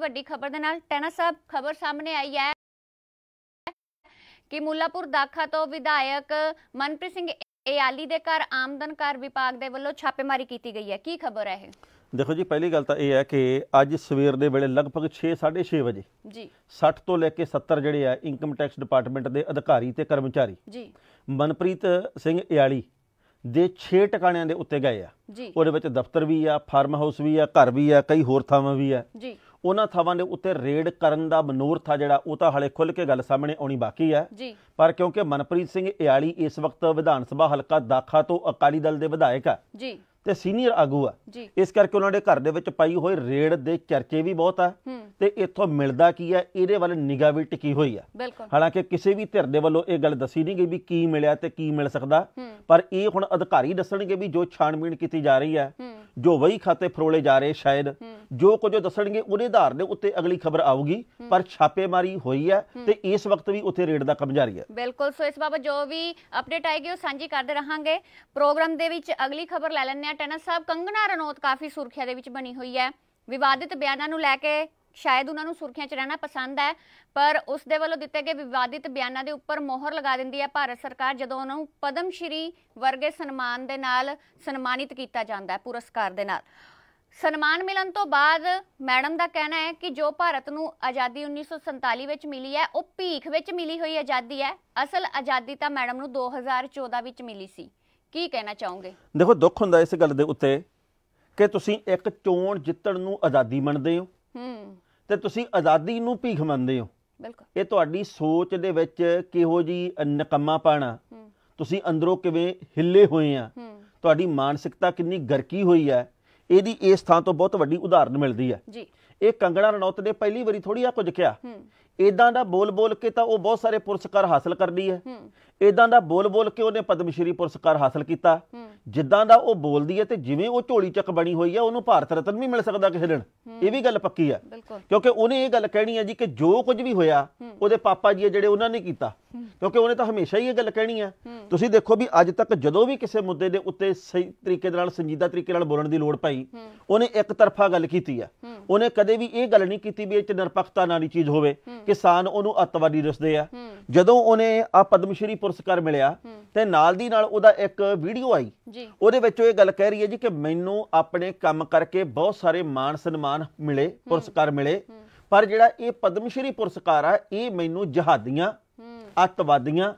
ਵੱਡੀ ਖਬਰ ਦੇ ਨਾਲ ਟੈਨਾ ਸਾਹਿਬ ਖਬਰ ਸਾਹਮਣੇ ਆਈ ਹੈ ਕਿ ਮੁੱਲਾਪੁਰ ਦਾਖਾ ਤੋਂ ਵਿਧਾਇਕ ਮਨਪ੍ਰੀਤ ਸਿੰਘ ਏਆਲੀ ਦੇ ਘਰ ਆਮਦਨ ਕਰ ਵਿਭਾਗ ਦੇ ਵੱਲੋਂ ਛਾਪੇਮਾਰੀ ਕੀਤੀ ਗਈ ਹੈ ਕੀ ਖਬਰ ਹੈ ਇਹ ਦੇਖੋ ਜੀ ਪਹਿਲੀ ਗੱਲ ਤਾਂ ਇਹ ਹੈ ਕਿ ਅੱਜ ਸਵੇਰ ਦੇ ਵੇਲੇ ਲਗਭਗ 6:30 ਵਜੇ ਜੀ 60 ਤੋਂ ਲੈ ਕੇ 70 ਜਿਹੜੇ ਆ ਇਨਕਮ ਟੈਕਸ ਡਿਪਾਰਟਮੈਂਟ ਦੇ ਅਧਿਕਾਰੀ ਤੇ ਕਰਮਚਾਰੀ ਜੀ ਮਨਪ੍ਰੀਤ ਸਿੰਘ ਏਆਲੀ ਦੇ 6 ਟਿਕਾਣਿਆਂ ਦੇ ਉੱਤੇ ਗਏ ਆ ਉਹਦੇ ਵਿੱਚ ਦਫ਼ਤਰ ਵੀ ਆ ਫਾਰਮ ਹਾਊਸ ਵੀ ਆ ਘਰ ਵੀ ਆ ਕਈ ਹੋਰ ਥਾਵਾਂ ਵੀ ਆ ਜੀ ਉਹਨਾਂ ਥਾਵਾਂ ਦੇ ਉੱਤੇ ਰੇਡ ਕਰਨ ਦਾ ਆ ਜਿਹੜਾ ਉਹ ਤਾਂ ਹਲੇ ਖੁੱਲ ਕੇ ਗੱਲ ਸਾਹਮਣੇ ਆਉਣੀ ਬਾਕੀ ਹੈ ਪਰ ਕਿਉਂਕਿ ਮਨਪ੍ਰੀਤ ਸਿੰਘ ਇਆਲੀ ਇਸ ਵਕਤ ਵਿਧਾਨ ਸਭਾ ਹਲਕਾ ਦਾਖਾ ਤੋਂ ਅਕਾਲੀ ਦਲ ਦੇ ਵਿਧਾਇਕ ਆ ਜੀ ਤੇ ਸੀਨੀਅਰ ਆਗੂ ਆ ਇਸ ਕਰਕੇ ਉਹਨਾਂ ਦੇ ਘਰ ਦੇ ਵਿੱਚ ਪਾਈ ਹੋਈ ਰੇਡ ਦੇ ਚਰਚੇ ਵੀ ਬਹੁਤ ਆ ਤੇ ਇੱਥੋਂ ਮਿਲਦਾ ਕੀ ਆ ਇਹਦੇ ਵੱਲ ਨਿਗਾਹ ਵੀ ਟਿਕੀ ਹੋਈ ਆ ਹਾਲਾਂਕਿ ਕਿਸੇ ਵੀ ਧਿਰ ਦੇ ਵੱਲੋਂ ਇਹ ਗੱਲ ਦੱਸੀ ਨਹੀਂ ਗਈ ਵੀ ਕੀ ਮਿਲਿਆ ਤੇ ਕੀ ਮਿਲ ਸਕਦਾ ਪਰ ਇਹ ਹੁਣ ਅਧਿਕਾਰੀ ਦੱਸਣਗੇ ਵੀ ਜੋ ਛਾਣਬੀਣ ਕੀਤੀ ਜਾ ਰਹੀ ਆ ਜੋ ਵਹੀ ਖਾਤੇ ਫਰੋਲੇ ਜਾ ਰਹੇ ਸ਼ਾਇਦ ਜੋ ਕੁਝ ਦੱਸਣਗੇ ਉਹਦੇ ਆਧਾਰ ਦੇ ਉੱਤੇ ਅਗਲੀ ਖਬਰ ਆਊਗੀ ਪਰ ਛਾਪੇਮਾਰੀ ਹੋਈ ਹੈ ਤੇ ਇਸ ਵਕਤ ਵੀ ਉੱਥੇ ਰੇਡ ਦਾ ਕੰਮ ਜਾਰੀ ਹੈ ਬਿਲਕੁਲ ਸੋ ਇਸ ਬਾਬਤ ਜੋ ਵੀ ਅਪਡੇਟ ਆਏਗੀ ਉਹ ਸਾਂਝੀ ਕਰਦੇ ਰਹਾਂਗੇ ਪ੍ਰੋਗਰਾਮ ਦੇ ਵਿੱਚ ਅਗਲੀ ਖਬਰ ਲੈ ਲੈਣੇ ਆ ਟੈਨਿਸ ਸਾਹਿਬ ਕੰਗਣਾ ਰਣੌਤ ਕਾਫੀ ਸੁਰਖੀਆਂ ਦੇ ਵਿੱਚ ਬਣੀ ਹੋਈ ਹੈ ਵਿਵਾਦਿਤ ਬਿਆਨਾਂ ਨੂੰ ਲੈ ਕੇ ਸ਼ਾਇਦ ਉਹਨਾਂ ਨੂੰ ਸੁਰਖੀਆਂ 'ਚ ਰਹਿਣਾ ਪਸੰਦ ਹੈ ਪਰ ਉਸ ਦੇ ਵੱਲੋਂ ਦਿੱਤੇ ਗਏ ਵਿਵਾਦਿਤ ਬਿਆਨਾਂ ਦੇ ਉੱਪਰ ਮੋਹਰ ਲਗਾ ਦਿੰਦੀ ਹੈ ਭਾਰਤ ਸਰਕਾਰ ਜਦੋਂ ਉਹਨਾਂ ਨੂੰ ਪਦਮ ਸ਼੍ਰੀ ਵਰਗੇ ਸਨਮਾਨ ਦੇ ਨਾਲ ਸਨਮਾਨਿਤ ਕੀਤਾ ਜਾਂਦਾ ਹੈ ਪੁਰਸਕਾਰ ਦੇ ਨਾਲ ਸਨਮਾਨ ਮਿਲਣ ਤੋਂ ਬਾਅਦ ਮੈਡਮ ਦਾ ਕਹਿਣਾ ਹੈ ਕਿ ਜੋ ਭਾਰਤ ਨੂੰ ਆਜ਼ਾਦੀ 1947 ਵਿੱਚ ਮਿਲੀ ਹੈ ਉਹ ਭੀਖ ਵਿੱਚ ਮਿਲੀ ਹੋਈ ਆਜ਼ਾਦੀ ਹੈ ਅਸਲ ਆਜ਼ਾਦੀ ਤਾਂ ਮੈਡਮ ਨੂੰ 2014 ਵਿੱਚ ਮਿਲੀ ਸੀ ਕੀ ਕਹਿਣਾ ਚਾਹੋਗੇ ਦੇਖੋ ਦੁੱਖ ਹੁੰਦਾ ਇਸ ਗੱਲ ਦੇ ਉੱਤੇ ਕਿ ਤੁਸੀਂ ਇੱਕ ਚੋਣ ਜਿੱਤਣ ਨੂੰ ਆਜ਼ਾਦੀ ਮੰਨਦੇ ਹੋ ਹੂੰ ਤੇ ਤੁਸੀਂ ਆਜ਼ਾਦੀ ਨੂੰ ਭੀਖ ਮੰਨਦੇ ਹੋ ਬਿਲਕੁਲ ਇਹ ਤੁਹਾਡੀ ਸੋਚ ਦੇ ਵਿੱਚ ਕਿਹੋ ਜੀ ਨਕਮਾ ਪਾਣਾ ਤੁਸੀਂ ਅੰਦਰੋਂ ਕਿਵੇਂ ਹਿੱਲੇ ਹੋਏ ਆ ਤੁਹਾਡੀ ਮਾਨਸਿਕਤਾ ਕਿੰਨੀ ਗਰਕੀ ਹੋਈ ਹੈ ਇਹਦੀ ਇਸ ਥਾਂ ਤੋਂ ਬਹੁਤ ਵੱਡੀ ਉਦਾਹਰਨ ਮਿਲਦੀ ਹੈ ਜੀ ਇਹ ਕੰਗੜਾ ਰਣੌਤ ਨੇ ਪਹਿਲੀ ਵਾਰੀ ਥੋੜੀ ਆ ਕੁਝ ਕਿਹਾ ਇਦਾਂ ਦਾ ਬੋਲ ਬੋਲ ਕੇ ਤਾਂ ਉਹ ਬਹੁਤ ਸਾਰੇ ਪੁਰਸਕਾਰ ਹਾਸਲ ਕਰਦੀ ਹੈ ਇਦਾਂ ਦਾ ਬੋਲ ਬੋਲ ਕੇ ਉਹਨੇ ਪਦਮ ਸ਼੍ਰੀ ਪੁਰਸਕਾਰ ਹਾਸਲ ਕੀਤਾ ਜਿੱਦਾਂ ਦਾ ਉਹ ਬੋਲਦੀ ਹੈ ਤੇ ਜਿਵੇਂ ਉਹ ਝੋਲੀ ਚੱਕ ਬਣੀ ਹੋਈ ਹੈ ਉਹਨੂੰ ਭਾਰਤ ਰਤਨ ਵੀ ਮਿਲ ਸਕਦਾ ਕਿਸੇ ਦਿਨ ਇਹ ਵੀ ਗੱਲ ਪੱਕੀ ਹੈ ਕਿਉਂਕਿ ਉਹਨੇ ਇਹ ਗੱਲ ਕਹਿਣੀ ਹੈ ਜੀ ਕਿ ਜੋ ਕੁਝ ਵੀ ਹੋਇਆ ਉਹਦੇ ਪਾਪਾ ਜੀ ਜਿਹੜੇ ਉਹਨਾਂ ਨੇ ਕੀਤਾ ਕਿਉਂਕਿ ਉਹਨੇ ਤਾਂ ਹਮੇਸ਼ਾ ਹੀ ਇਹ ਗੱਲ ਕਹਿਣੀ ਹੈ ਤੁਸੀਂ ਦੇਖੋ ਵੀ ਅੱਜ ਤੱਕ ਜਦੋਂ ਵੀ ਕਿਸੇ ਮੁੱਦੇ ਦੇ ਉੱਤੇ ਸਹੀ ਤਰੀਕੇ ਨਾਲ ਸੰਜੀਦਾ ਤਰੀਕੇ ਨਾਲ ਬੋਲਣ ਦੀ ਲੋੜ ਪਈ ਉਹਨੇ ਇੱਕ ਤਰਫਾ ਗੱਲ ਕੀਤੀ ਹੈ ਉਹਨੇ ਕਦੇ ਵੀ ਇਹ ਗੱਲ ਨਹੀਂ ਕੀਤੀ ਵੀ ਇਹ ਚ ਨਿਰਪੱਖਤਾ ਨਾਲ ਚੀਜ਼ ਹੋਵੇ ਕਿਸਾਨ ਉਹਨੂੰ ਅੱਤਵਾਦੀ ਦੱਸਦੇ ਆ ਜਦੋਂ ਉਹਨੇ ਆ ਪਦਮ ਸ਼੍ਰੀ ਪੁਰਸਕਾਰ ਮਿਲਿਆ ਤੇ ਨਾਲ ਦੀ ਨਾਲ ਉਹਦਾ ਇੱਕ ਵੀਡੀਓ ਆਈ ਜੀ ਉਹਦੇ ਵਿੱਚ ਉਹ ਇਹ ਗੱਲ ਕਹਿ ਰਹੀ ਹੈ ਜੀ ਕਿ ਮੈਨੂੰ ਆਪਣੇ ਕੰਮ ਕਰਕੇ ਬਹੁਤ ਸਾਰੇ ਮਾਣ ਸਨਮਾਨ ਮਿਲੇ ਪੁਰਸਕਾਰ ਮਿਲੇ ਪਰ ਜਿਹੜਾ ਇਹ ਪਦਮ ਸ਼੍ਰੀ ਪੁਰਸਕਾਰ ਆ ਇਹ ਮੈਨੂੰ ਜਹਾਦੀਆਂ ਅੱਤਵਾਦੀਆਂ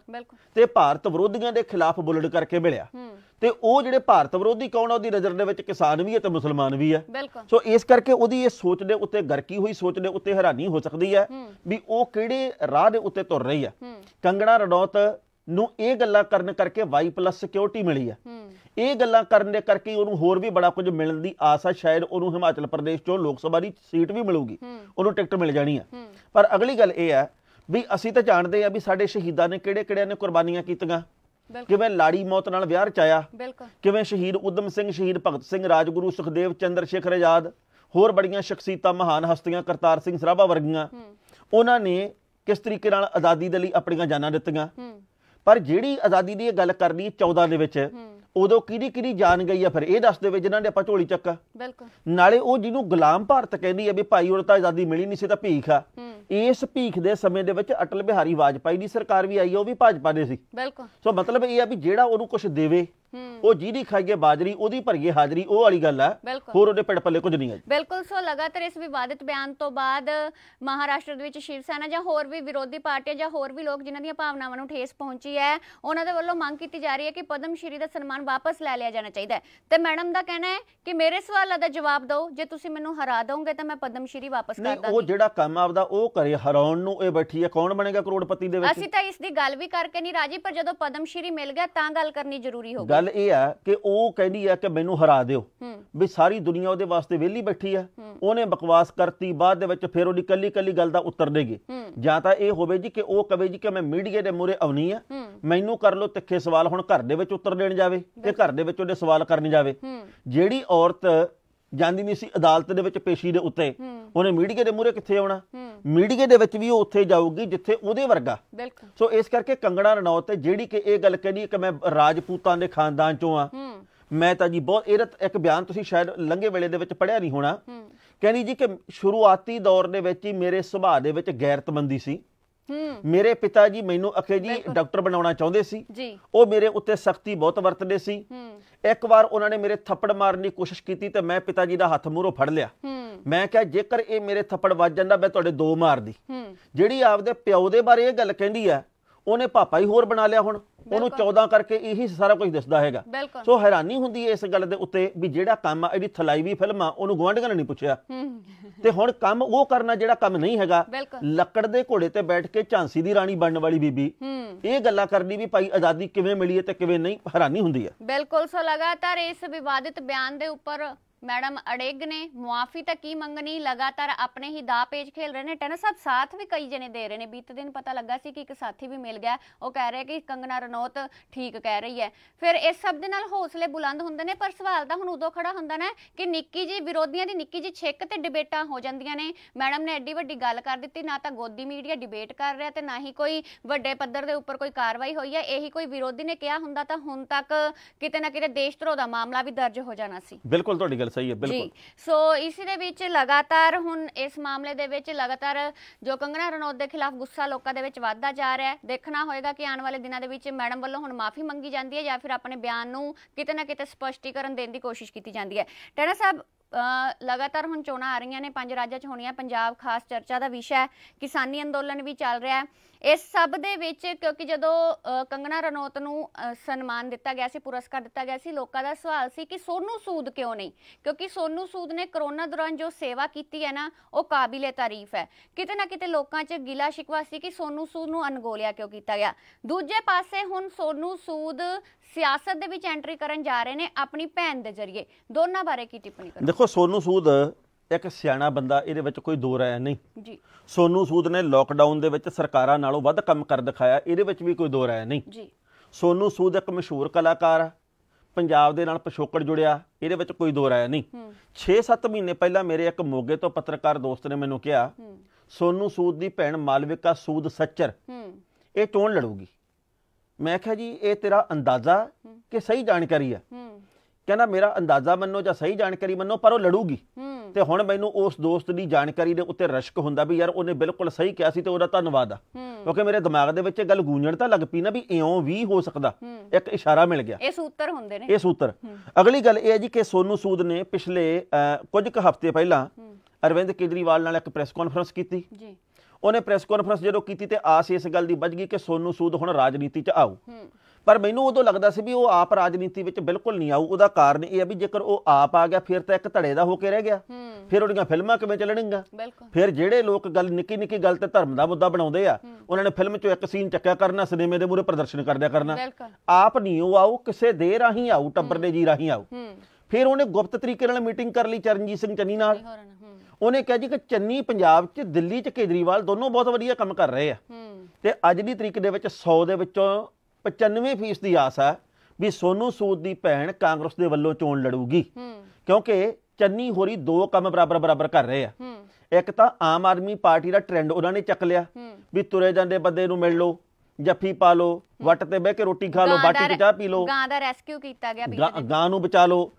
ਤੇ ਭਾਰਤ ਵਿਰੋਧੀਆਂ ਦੇ ਖਿਲਾਫ ਬੁਲਡ ਕਰਕੇ ਮਿਲਿਆ ਤੇ ਉਹ ਜਿਹੜੇ ਭਾਰਤ ਵਿਰੋਧੀ ਕੌਣ ਆ ਉਹਦੀ ਨਜ਼ਰ ਦੇ ਵਿੱਚ ਕਿਸਾਨ ਵੀ ਹੈ ਤੇ ਮੁਸਲਮਾਨ ਵੀ ਹੈ ਸੋ ਇਸ ਕਰਕੇ ਉਹਦੀ ਇਹ ਸੋਚ ਦੇ ਉੱਤੇ ਗਰਕੀ ਹੋਈ ਸੋਚ ਦੇ ਉੱਤੇ ਹੈਰਾਨੀ ਹੋ ਸਕਦੀ ਹੈ ਵੀ ਉਹ ਕਿਹੜੇ ਰਾਹ ਦੇ ਉੱਤੇ ਤੁਰ ਰਹੀ ਹੈ ਕੰਗਣਾ ਰਡੌਤ ਨੂੰ ਇਹ ਗੱਲਾਂ ਕਰਨ ਕਰਕੇ y ਪਲੱਸ ਸਿਕਿਉਰਿਟੀ ਮਿਲੀ ਆ ਇਹ ਗੱਲਾਂ ਕਰਨ ਦੇ ਕਰਕੇ ਉਹਨੂੰ ਹੋਰ ਵੀ ਬੜਾ ਕੁਝ ਮਿਲਣ ਦੀ ਆਸ ਆ ਸ਼ਾਇਦ ਉਹਨੂੰ ਹਿਮਾਚਲ ਪ੍ਰਦੇਸ਼ ਚੋਂ ਲੋਕ ਸਭਾ ਦੀ ਸੀਟ ਵੀ ਮਿਲੂਗੀ ਉਹਨੂੰ ਟਿਕਟ ਮਿਲ ਜਾਣੀ ਆ ਪਰ ਅਗਲੀ ਗੱਲ ਇਹ ਆ ਵੀ ਅਸੀਂ ਤਾਂ ਜਾਣਦੇ ਆ ਵੀ ਸਾਡੇ ਸ਼ਹੀਦਾਂ ਨੇ ਕਿਹੜੇ ਕਿਹੜਿਆਂ ਨੇ ਕੁਰਬਾਨੀਆਂ ਕੀਤੀਆਂ ਕਿਵੇਂ ਲਾੜੀ ਮੌਤ ਨਾਲ ਵਿਆਹ ਆਇਆ ਕਿਵੇਂ ਸ਼ਹੀਦ ਉਦਮ ਸਿੰਘ ਸ਼ਹੀਦ ਭਗਤ ਸਿੰਘ ਰਾਜਗੁਰੂ ਸੁਖਦੇਵ ਚੰਦਰ ਸ਼ੇਖਰ ਆਜ਼ਾਦ ਹੋਰ ਬੜੀਆਂ ਸ਼ਖਸੀਅਤਾਂ ਮਹਾਨ ਹਸਤੀਆਂ ਕਰਤਾਰ ਸਿੰਘ ਸਰਾਭਾ ਵਰਗੀਆਂ ਉਹਨਾਂ ਨੇ ਕਿਸ ਤਰੀਕੇ ਨਾਲ ਆਜ਼ਾਦੀ ਦੇ ਲਈ ਆਪਣੀਆਂ ਜਾਨਾਂ ਦਿੱਤੀਆਂ ਪਰ ਜਿਹੜੀ ਆਜ਼ਾਦੀ ਦੀ ਇਹ ਗੱਲ ਕਰਨੀ 14 ਦੇ ਵਿੱਚ ਉਦੋਂ ਕਿਹਦੀ ਕਿਹਦੀ ਜਾਨ ਗਈ ਆ ਫਿਰ ਇਹ ਦੱਸ ਦੇਵੇ ਜਿਨ੍ਹਾਂ ਨੇ ਆਪਾਂ ਝੋਲੀ ਚੱਕਾ ਬਿਲਕੁਲ ਨਾਲੇ ਉਹ ਜਿਹਨੂੰ ਗੁਲਾਮ ਭਾਰਤ ਕਹਿੰਦੀ ਆ ਵੀ ਭਾਈ ਹੁਣ ਤਾਂ ਆਜ਼ਾਦੀ ਮਿਲੀ ਨਹੀਂ ਸੀ ਤਾਂ ਭੀਖ ਆ ਇਸ ਭੀਖ ਦੇ ਸਮੇਂ ਦੇ ਵਿੱਚ ਅਟਲ ਬਿਹਾਰੀ ਵਾਜਪਾਈ ਦੀ ਸਰਕਾਰ ਵੀ ਆਈ ਉਹ ਵੀ ਭਾਜਪਾ ਦੇ ਸੀ ਬਿਲਕੁਲ ਸੋ ਮਤਲਬ ਇਹ ਆ ਵੀ ਜਿਹੜਾ ਉਹਨੂੰ ਕੁਝ ਦੇਵੇ ਉਹ ਜਿਹਦੀ ਖਾਈਏ ਬਾਜਰੀ ਉਹਦੀ ਭਰੀਏ ਹਾਜ਼ਰੀ ਉਹ ਵਾਲੀ ਗੱਲ ਆ ਹੋਰ ਉਹਦੇ ਪਿੰਡ ਪੱਲੇ ਕੁਝ ਨਹੀਂ ਜੀ ਬਿਲਕੁਲ ਸੋ ਲਗਾਤਾਰ ਇਸ ਵਿਵਾਦਿਤ ਬਿਆਨ ਤੋਂ ਬਾਅਦ ਮਹਾਰਾਸ਼ਟਰ ਦੇ ਵਿੱਚ ਸ਼ਿਵ ਸੈਨਾ ਜਾਂ ਹੋਰ ਵੀ ਵਿਰੋਧੀ ਪਾਰਟੀਆਂ ਜਾਂ ਹੋਰ ਵੀ ਲੋਕ ਜਿਨ੍ਹਾਂ ਦੀਆਂ ਭਾਵਨਾਵਾਂ ਨੂੰ ਠੇਸ ਪਹੁੰਚੀ ਹੈ ਉਹਨਾਂ ਦੇ ਵੱਲੋਂ ਮੰਗ ਕੀਤੀ ਜਾ ਰਹੀ ਹੈ ਕਿ ਪਦਮ ਸ਼੍ਰੀ ਦਾ ਸਨਮਾਨ ਵਾਪਸ ਲੈ ਲਿਆ ਜਾਣਾ ਚਾਹੀਦਾ ਤੇ ਮੈਡਮ ਦਾ ਕਹਿਣਾ ਹੈ ਕਿ ਮੇਰੇ ਸਵਾਲਾਂ ਦਾ ਜਵਾਬ ਦਿਓ ਜੇ ਤੁਸੀਂ ਮੈਨੂੰ ਹਰਾ ਦੋਗੇ ਤਾਂ ਮੈਂ ਪਦਮ ਸ਼੍ਰੀ ਵਾਪਸ ਕਰ ਦਾਂਗਾ ਉਹ ਜਿਹੜਾ ਕੰਮ ਆਪਦਾ ਉਹ ਕਰੇ ਹਰਾਉਣ ਨੂੰ ਇਹ ਬੈਠੀ ਹੈ ਕੌਣ ਬਣੇਗਾ ਕਰੋੜਪਤੀ ਦੇ ਵਿੱਚ ਅਸੀਂ ਤਾਂ ਇਸ ਦੀ ਗੱਲ ਵੀ ਕਰਕੇ ਨਹੀਂ ਰਾਜੀ ਪਰ ਜਦੋਂ ਪਦਮ ਸ਼੍ਰੀ ਮਿਲ ਗਿਆ ਤਾਂ ਗੱਲ ਕਰਨੀ ਜ਼ਰੂਰੀ ਹੋ ਗਈ ਗੱਲ ਇਹ ਆ ਕਿ ਉਹ ਕਹਿੰਦੀ ਆ ਕਿ ਮੈਨੂੰ ਹਰਾ ਦਿਓ ਵੀ ਸਾਰੀ ਦੁਨੀਆ ਉਹਦੇ ਵਾਸਤੇ ਵਿਹਲੀ ਬੈਠੀ ਆ ਉਹਨੇ ਬਕਵਾਸ ਕਰਤੀ ਬਾਅਦ ਦੇ ਵਿੱਚ ਫਿਰ ਉਹਦੀ ਕੱਲੀ ਕੱਲੀ ਗੱਲ ਦਾ ਉੱਤਰ ਦੇਗੇ ਜਾਂ ਤਾਂ ਇਹ ਹੋਵੇ ਜੀ ਕਿ ਉਹ ਕਵੇ ਜੀ ਕਿ ਮੈਂ ਮੀਡੀਆ ਦੇ ਮੂਰੇ ਆਉਣੀ ਆ ਮੈਨੂੰ ਕਰ ਲੋ ਤਿੱਖੇ ਸਵਾਲ ਹੁਣ ਘਰ ਦੇ ਵਿੱਚ ਉੱਤਰ ਦੇਣ ਜਾਵੇ ਤੇ ਘਰ ਦੇ ਵਿੱਚ ਉਹਦੇ ਸਵਾਲ ਕਰਨ ਜਾਵੇ ਜਿਹੜੀ ਔਰਤ ਜਾਂਦੀ ਨਹੀਂ ਸੀ ਅਦਾਲਤ ਦੇ ਵਿੱਚ ਪੇਸ਼ੀ ਦੇ ਉੱਤੇ ਉਹਨੇ ਮੀਡੀਆ ਦੇ ਮੂਹਰੇ ਕਿੱਥੇ ਆਉਣਾ ਮੀਡੀਆ ਦੇ ਵਿੱਚ ਵੀ ਉਹ ਉੱਥੇ ਜਾਊਗੀ ਜਿੱਥੇ ਉਹਦੇ ਵਰਗਾ ਸੋ ਇਸ ਕਰਕੇ ਕੰਗਣਾ ਰਣੌਤ ਤੇ ਜਿਹੜੀ ਕਿ ਇਹ ਗੱਲ ਕਹਿੰਦੀ ਕਿ ਮੈਂ ਰਾਜਪੂਤਾਂ ਦੇ ਖਾਨਦਾਨ ਚੋਂ ਆ ਮੈਂ ਤਾਂ ਜੀ ਬਹੁਤ ਇਹ ਇੱਕ ਬਿਆਨ ਤੁਸੀਂ ਸ਼ਾਇਦ ਲੰਘੇ ਵੇਲੇ ਦੇ ਵਿੱਚ ਪੜਿਆ ਨਹੀਂ ਹੋਣਾ ਕਹਿੰਦੀ ਜੀ ਕਿ ਸ਼ੁਰੂਆਤੀ ਦੌਰ ਦੇ ਵਿੱਚ ਹੀ ਮੇਰੇ ਸੁਭਾਅ ਦੇ ਵਿੱਚ ਗੈਰਤਮੰਦੀ ਸੀ ਮੇਰੇ ਪਿਤਾ ਜੀ ਮੈਨੂੰ ਅਖੇ ਜੀ ਡਾਕਟਰ ਬਣਾਉਣਾ ਚਾਹੁੰਦੇ ਸੀ ਉਹ ਮੇਰੇ ਉੱਤੇ ਸਖਤੀ ਬਹੁਤ ਵਰਤਦੇ ਸੀ ਇੱਕ ਵਾਰ ਉਹਨਾਂ ਨੇ ਮੇਰੇ ਥੱਪੜ ਮਾਰਨ ਦੀ ਕੋਸ਼ਿਸ਼ ਕੀਤੀ ਤੇ ਮੈਂ ਪਿਤਾ ਜੀ ਦਾ ਹੱਥ ਮੂਹਰੋਂ ਫੜ ਲਿਆ ਮੈਂ ਕਿਹਾ ਜੇਕਰ ਇਹ ਮੇਰੇ ਥੱਪੜ ਵੱਜ ਜਾਂਦਾ ਮੈਂ ਤੁਹਾਡੇ ਦੋ ਮਾਰਦੀ ਜਿਹੜੀ ਆਪਦੇ ਪਿਓ ਦੇ ਬਾਰੇ ਇਹ ਗੱਲ ਕਹਿੰਦੀ ਆ ਉਹਨੇ ਪਾਪਾ ਹੀ ਹੋਰ ਬਣਾ ਲਿਆ ਹੁਣ ਉਹਨੂੰ 14 ਕਰਕੇ ਇਹੀ ਸਾਰਾ ਕੁਝ ਦਿਸਦਾ ਹੈਗਾ ਸੋ ਹੈਰਾਨੀ ਹੁੰਦੀ ਹੈ ਇਸ ਗੱਲ ਦੇ ਉੱਤੇ ਵੀ ਜਿਹੜਾ ਕੰਮ ਆ ਇਹਦੀ ਥਲਾਈਵੀ ਫਿਲਮਾਂ ਉਹਨੂੰ ਗਵਾਂਢੀਆਂ ਨੇ ਨਹੀਂ ਪੁੱਛਿਆ ਤੇ ਹੁਣ ਕੰਮ ਉਹ ਕਰਨਾ ਜਿਹੜਾ ਕੰਮ ਨਹੀਂ ਹੈਗਾ ਲੱਕੜ ਦੇ ਘੋੜੇ ਤੇ ਬੈਠ ਕੇ ਝਾਂਸੀ ਦੀ ਰਾਣੀ ਬਣਨ ਵਾਲੀ ਬੀਬੀ ਇਹ ਗੱਲਾਂ ਕਰਨੀ ਵੀ ਭਾਈ ਆਜ਼ਾਦੀ ਕਿਵੇਂ ਮਿਲੀ ਹੈ ਤੇ ਕਿਵੇਂ ਨਹੀਂ ਹੈਰਾਨੀ ਹੁੰਦੀ ਹੈ ਬਿਲਕੁਲ ਸੋ ਲਗਾਤਾਰ ਇਸ ਵਿਵਾਦਿਤ ਬਿਆਨ ਦੇ ਉੱਪਰ मैडम अड़ेग ने ਮੁਆਫੀ तक ਕੀ ਮੰਗਣੀ लगातार अपने ही ਦਾ पेज खेल रहे ਨੇ ਟੈਨਸ ਸਾਹਿਬ ਸਾਥ ਵੀ ਕਈ जने ਦੇ ਰਹੇ ਨੇ बीते ਦਿਨ ਪਤਾ ਲੱਗਾ ਸੀ ਕਿ ਇੱਕ ਸਾਥੀ ਵੀ ਮਿਲ ਗਿਆ ਉਹ ਕਹਿ ਰਿਹਾ ਕਿ ਕੰਗਨਾ ਰਣੌਤ ਠੀਕ ਕਹਿ ਰਹੀ ਹੈ ਫਿਰ ਇਸ ਸਭ ਦੇ ਨਾਲ ਹੌਸਲੇ ਬੁਲੰਦ ਹੁੰਦੇ ਨੇ ਪਰ ਸਵਾਲ ਤਾਂ ਹੁਣ ਉਦੋਂ ਖੜਾ ਹੁੰਦਾ ਨਾ ਕਿ ਨਿੱਕੀ ਜੀ ਵਿਰੋਧੀਆਂ ਦੀ ਨਿੱਕੀ ਜੀ ਛਿੱਕ ਤੇ ਡਿਬੇਟਾਂ ਹੋ ਜਾਂਦੀਆਂ ਨੇ ਮੈਡਮ ਨੇ ਐਡੀ ਵੱਡੀ ਗੱਲ ਕਰ ਦਿੱਤੀ ਨਾ ਤਾਂ ਗੋਦੀ ਮੀਡੀਆ ਡਿਬੇਟ ਕਰ ਰਿਹਾ ਤੇ ਨਾ ਹੀ ਕੋਈ ਵੱਡੇ ਪੱਧਰ ਦੇ ਉੱਪਰ ਕੋਈ ਕਾਰਵਾਈ ਹੋਈ ਹੈ ਇਹੀ ਕੋਈ ਵਿਰੋਧੀ ਨੇ ਕਿਹਾ ਹੁੰਦਾ ਤਾਂ ਹੁਣ ਤੱਕ ਕਿਤੇ ਨਾ ਕਿਤੇ ਦੇਸ਼ ਧਰੋ ਦਾ ਮਾਮਲਾ ਵੀ ਦਰਜ ਹੋ ਜਾਣਾ ਸੀ ਬਿਲਕੁਲ ਤੁਹਾਡੀ ਗੱਲ ਸਹੀ ਹੈ ਬਿਲਕੁਲ ਸੋ ਇਸੇ ਦੇ ਵਿੱਚ ਲਗਾਤਾਰ ਹੁਣ ਇਸ ਮਾਮਲੇ ਦੇ ਵਿੱਚ ਲਗਾਤਾਰ ਜੋ ਕੰਗਣਾ ਰਣੌਤ ਦੇ ਖਿਲਾਫ ਗੁੱਸਾ ਲੋਕਾਂ ਦੇ ਵਿੱਚ ਵੱਧਦਾ ਜਾ ਰਿਹਾ ਹੈ ਦੇਖਣਾ ਹੋਏਗਾ ਕਿ ਆਉਣ ਵਾਲੇ ਦਿਨਾਂ ਦੇ ਵਿੱਚ ਮੈਡਮ ਵੱਲੋਂ ਹੁਣ ਮਾਫੀ ਮੰਗੀ ਜਾਂਦੀ ਹੈ ਜਾਂ ਫਿਰ ਆਪਣੇ ਬਿਆਨ ਨੂੰ ਕਿਤੇ ਨਾ ਕਿਤੇ ਸਪਸ਼ਟੀਕਰਨ ਦੇਣ ਦੀ ਕੋਸ਼ਿਸ਼ ਕੀਤੀ ਜਾਂਦੀ ਹੈ ਟੈਣਾ ਸਾਹਿਬ ਲਗਾਤਾਰ ਹੁਣ ਚੋਣਾਂ ਆ ਰਹੀਆਂ ਨੇ ਪੰਜ ਰਾਜਾਂ 'ਚ ਹੋਣੀਆਂ ਪੰਜਾਬ ਖਾਸ ਚਰਚਾ ਦਾ ਵਿਸ਼ਾ ਹੈ ਕਿਸਾਨੀ ਅੰਦੋਲਨ ਵੀ ਚੱਲ ਰਿਹਾ ਹੈ ਇਸ ਸਭ ਦੇ ਵਿੱਚ ਕਿਉਂਕਿ ਜਦੋਂ ਕੰਗਣਾ ਰਣੌਤ ਨੂੰ ਸਨਮਾਨ ਦਿੱਤਾ ਗਿਆ ਸੀ ਪੁਰਸਕਾਰ ਦਿੱਤਾ ਗਿਆ ਸੀ ਲੋਕਾਂ ਦਾ ਸਵਾਲ ਸੀ ਕਿ ਸੋਨੂ ਸੂਦ ਕਿਉਂ ਨਹੀਂ ਕਿਉਂਕਿ ਸੋਨੂ ਸੂਦ ਨੇ ਕਰੋਨਾ ਦੌਰਾਨ ਜੋ ਸੇਵਾ ਕੀਤੀ ਹੈ ਨਾ ਉਹ ਕਾਬਿਲੇ ਤਾਰੀਫ ਹੈ ਕਿਤੇ ਨਾ ਕਿਤੇ ਲੋਕਾਂ 'ਚ ਗਿਲਾ ਸ਼ਿਕਵਾ ਸੀ ਕਿ ਸੋਨੂ ਸੂਦ ਨੂੰ ਅਨਗੋਲਿਆ ਕਿਉਂ ਕੀਤਾ ਗਿਆ ਦੂਜੇ ਪਾਸੇ ਹੁਣ ਸੋਨੂ ਸੂਦ ਸਿਆਸਤ ਦੇ ਵਿੱਚ ਐਂਟਰੀ ਕਰਨ ਜਾ ਰਹੇ ਨੇ ਆਪਣੀ ਭੈਣ ਦੇ ਜ਼ਰੀਏ ਦੋਨਾਂ ਬਾਰੇ ਕੀ ਟਿੱਪਣੀ ਕਰੋ ਦੇਖੋ ਸੋਨੂ ਸੂਦ ਇੱਕ ਸਿਆਣਾ ਬੰਦਾ ਇਹਦੇ ਵਿੱਚ ਕੋਈ ਦੋ ਰਾਇ ਨਹੀਂ ਜੀ ਸੋਨੂ ਸੂਦ ਨੇ ਲਾਕਡਾਊਨ ਦੇ ਵਿੱਚ ਸਰਕਾਰਾਂ ਨਾਲੋਂ ਵੱਧ ਕੰਮ ਕਰ ਦਿਖਾਇਆ ਇਹਦੇ ਵਿੱਚ ਵੀ ਕੋਈ ਦੋ ਰਾਇ ਨਹੀਂ ਜੀ ਸੋਨੂ ਸੂਦ ਇੱਕ ਮਸ਼ਹੂਰ ਕਲਾਕਾਰ ਆ ਪੰਜਾਬ ਦੇ ਨਾਲ ਪਿਛੋਕੜ ਜੁੜਿਆ ਇਹਦੇ ਵਿੱਚ ਕੋਈ ਦੋ ਰਾਇ ਨਹੀਂ 6-7 ਮਹੀਨੇ ਪਹਿਲਾਂ ਮੇਰੇ ਇੱਕ ਮੋਗੇ ਤੋਂ ਪੱਤਰਕਾਰ ਦੋਸਤ ਨੇ ਮੈਨੂੰ ਕਿਹਾ ਸੋਨੂ ਸੂਦ ਦੀ ਭੈਣ ਮਾਲਵਿਕਾ ਸੂਦ ਸੱਚਰ ਇਹ ਚੋਣ ਲੜੂਗੀ ਮੈਂ ਕਿਹਾ ਜੀ ਇਹ ਤੇਰਾ ਅੰਦਾਜ਼ਾ ਕਿ ਸਹੀ ਜਾਣਕਾਰੀ ਆ ਕਹਿੰਦਾ ਮੇਰਾ ਅੰਦਾਜ਼ਾ ਮੰਨੋ ਜਾਂ ਸਹੀ ਜਾਣਕਾਰੀ ਮੰਨੋ ਪਰ ਉਹ ਲੜੂਗੀ ਤੇ ਹੁਣ ਮੈਨੂੰ ਉਸ ਦੋਸਤ ਦੀ ਜਾਣਕਾਰੀ ਦੇ ਉੱਤੇ ਰਸ਼ਕ ਹੁੰਦਾ ਵੀ ਯਾਰ ਉਹਨੇ ਬਿਲਕੁਲ ਸਹੀ ਕਿਹਾ ਸੀ ਤੇ ਉਹਦਾ ਧੰਨਵਾਦ ਆ ਕਿਉਂਕਿ ਮੇਰੇ ਦਿਮਾਗ ਦੇ ਵਿੱਚ ਇਹ ਗੱਲ ਗੂੰਜਣ ਤਾਂ ਲੱਗ ਪਈ ਨਾ ਵੀ ਇਉਂ ਵੀ ਹੋ ਸਕਦਾ ਇੱਕ ਇਸ਼ਾਰਾ ਮਿਲ ਗਿਆ ਇਹ ਸੂਤਰ ਹੁੰਦੇ ਨੇ ਇਹ ਸੂਤਰ ਅਗਲੀ ਗੱਲ ਇਹ ਹੈ ਜੀ ਕਿ ਸੋਨੂ ਸੂਦ ਨੇ ਪਿਛਲੇ ਕੁਝ ਕੁ ਹਫ਼ਤੇ ਪਹਿਲਾਂ ਅਰਵਿੰਦ ਕੇਜਰੀਵਾਲ ਨਾਲ ਇੱਕ ਪ੍ਰੈਸ ਕਾਨਫਰੰਸ ਕੀਤੀ ਜੀ ਉਹਨੇ ਪ੍ਰੈਸ ਕਾਨਫਰੰਸ ਜਦੋਂ ਕੀਤੀ ਤੇ ਆਸ ਇਸ ਗੱਲ ਦੀ ਵੱਜ ਗਈ ਕਿ ਸੋਨੂ ਸੂਦ ਹੁਣ ਰਾਜਨੀਤੀ 'ਚ ਆਉ ਪਰ ਮੈਨੂੰ ਉਦੋਂ ਲੱਗਦਾ ਸੀ ਵੀ ਉਹ ਆਪ ਰਾਜਨੀਤੀ ਵਿੱਚ ਬਿਲਕੁਲ ਨਹੀਂ ਆਊ ਉਹਦਾ ਕਾਰਨ ਇਹ ਹੈ ਵੀ ਜੇਕਰ ਉਹ ਆਪ ਆ ਗਿਆ ਫਿਰ ਤਾਂ ਇੱਕ ਧੜੇ ਦਾ ਹੋ ਕੇ ਰਹਿ ਗਿਆ ਫਿਰ ਉਹਦੀਆਂ ਫਿਲਮਾਂ ਕਿਵੇਂ ਚੱਲਣਗੀਆਂ ਫਿਰ ਜਿਹੜੇ ਲੋਕ ਗੱਲ ਨਿੱਕੀ ਨਿੱਕੀ ਗੱਲ ਤੇ ਧਰਮ ਦਾ ਮੁੱਦਾ ਬਣਾਉਂਦੇ ਆ ਉਹਨਾਂ ਨੇ ਫਿਲਮ 'ਚੋਂ ਇੱਕ ਸੀਨ ਚੱਕਿਆ ਕਰਨਾ ਸਿਨੇਮੇ ਦੇ ਮੂਰੇ ਪ੍ਰਦਰਸ਼ਨ ਕਰਦਿਆ ਕਰਨਾ ਆਪ ਨਹੀਂ ਉਹ ਆਉ ਕਿਸੇ ਦੇ ਰਾਹੀਂ ਆਉ ਟੱਬਰ ਦੇ ਜੀ ਰਾਹੀਂ ਆਉ ਫਿਰ ਉਹਨੇ ਗੁਪਤ ਤਰੀਕੇ ਨਾਲ ਮੀਟਿੰਗ ਕਰ ਲਈ ਚਰਨਜੀਤ ਸਿੰਘ ਚੰਨੀ ਨਾਲ ਉਹਨੇ ਕਿਹਾ ਜੀ ਕਿ ਚੰਨੀ ਪੰਜਾਬ 'ਚ ਦਿੱਲੀ 'ਚ ਕੇਦਰੀਵਾਲ ਦੋਨੋਂ ਬਹੁਤ ਵਧੀਆ ਕੰਮ ਕਰ ਰਹੇ ਆ ਤੇ ਅੱਜ ਦੀ ਤਰੀਕ ਦੇ ਵਿੱਚ 100 ਦੇ ਵਿੱਚੋਂ 95% ਦੀ ਆਸ ਆ ਵੀ ਸੋਨੂ ਸੂਦ ਦੀ ਭੈਣ ਕਾਂਗਰਸ ਦੇ ਵੱਲੋਂ ਚੋਣ ਲੜੂਗੀ ਕਿਉਂਕਿ ਚੰਨੀ ਹੋਰੀ ਦੋ ਕੰਮ ਬਰਾਬਰ ਬਰਾਬਰ ਕਰ ਰਹੇ ਆ ਇੱਕ ਤਾਂ ਆਮ ਆਦਮੀ ਪਾਰਟੀ ਦਾ ਟ੍ਰੈਂਡ ਉਹਨਾਂ ਨੇ ਚੱਕ ਲਿਆ ਵੀ ਤੁਰੇ ਜਾਂਦੇ ਬੰਦੇ ਨੂੰ ਮਿਲ ਲਓ ਜੱਫੀ ਪਾ ਲਓ ਵੱਟ ਤੇ ਬਹਿ ਕੇ ਰੋਟੀ ਖਾ ਲਓ ਬਾਟੀ ਚਾਹ ਪੀ ਲਓ ਗਾਂ ਦਾ ਰੈਸਕਿਊ ਕੀਤਾ ਗਿਆ ਵੀ ਗਾਂ ਨੂੰ ਬਚਾ ਲਓ